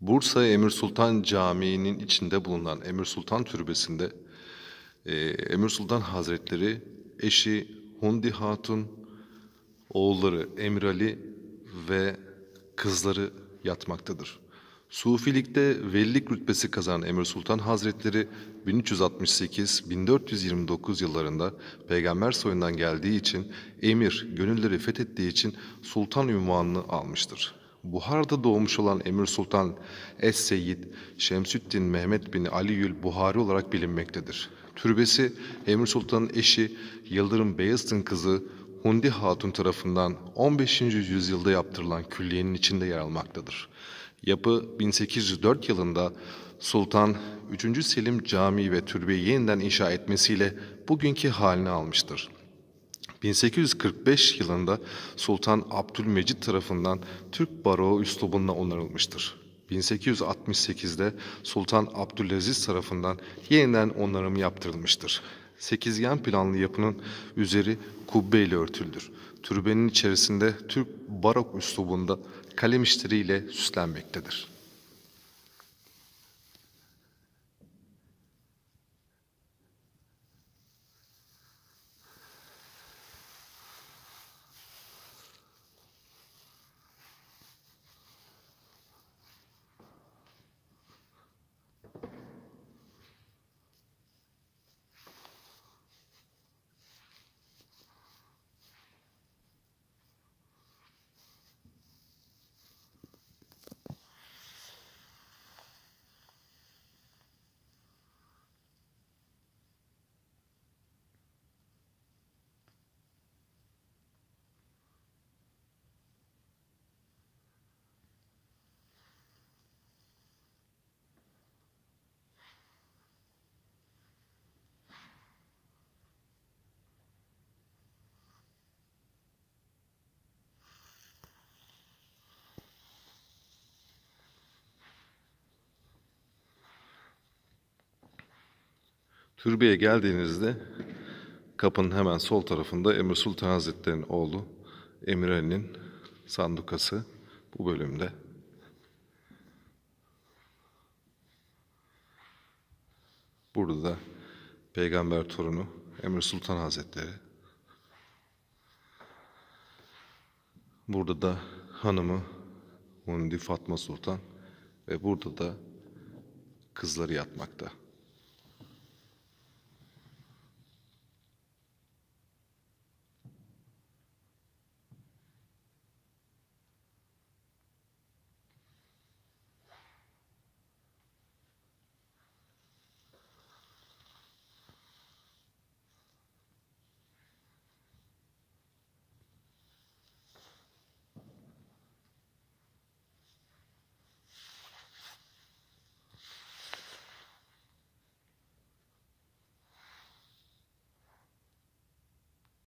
Bursa Emir Sultan Camii'nin içinde bulunan Emir Sultan Türbesi'nde e, Emir Sultan Hazretleri eşi Hundi Hatun, oğulları Emir Ali ve kızları yatmaktadır. Sufilikte velilik rütbesi kazanan Emir Sultan Hazretleri 1368-1429 yıllarında peygamber soyundan geldiği için emir gönülleri fethettiği için sultan ünvanını almıştır. Buhar'da doğmuş olan Emir Sultan Es-Seyyid, Şemsüddin Mehmet bin Aliyül Buhari olarak bilinmektedir. Türbesi Emir Sultan'ın eşi Yıldırım Beyazıt'ın kızı Hundi Hatun tarafından 15. yüzyılda yaptırılan külliyenin içinde yer almaktadır. Yapı 1804 yılında Sultan 3. Selim Camii ve türbeyi yeniden inşa etmesiyle bugünkü halini almıştır. 1845 yılında Sultan Abdülmecit tarafından Türk Baroğu üslubunda onarılmıştır. 1868'de Sultan Abdülaziz tarafından yeniden onarım yaptırılmıştır. Sekizgen planlı yapının üzeri kubbe örtüldür. Türbenin içerisinde Türk barok üslubunda kalem işleriyle süslenmektedir. Türbeye geldiğinizde kapının hemen sol tarafında Emir Sultan Hazretleri'nin oğlu Emir Ali'nin sandukası bu bölümde. Burada da peygamber torunu Emir Sultan Hazretleri. Burada da hanımı Hundi Fatma Sultan ve burada da kızları yatmakta.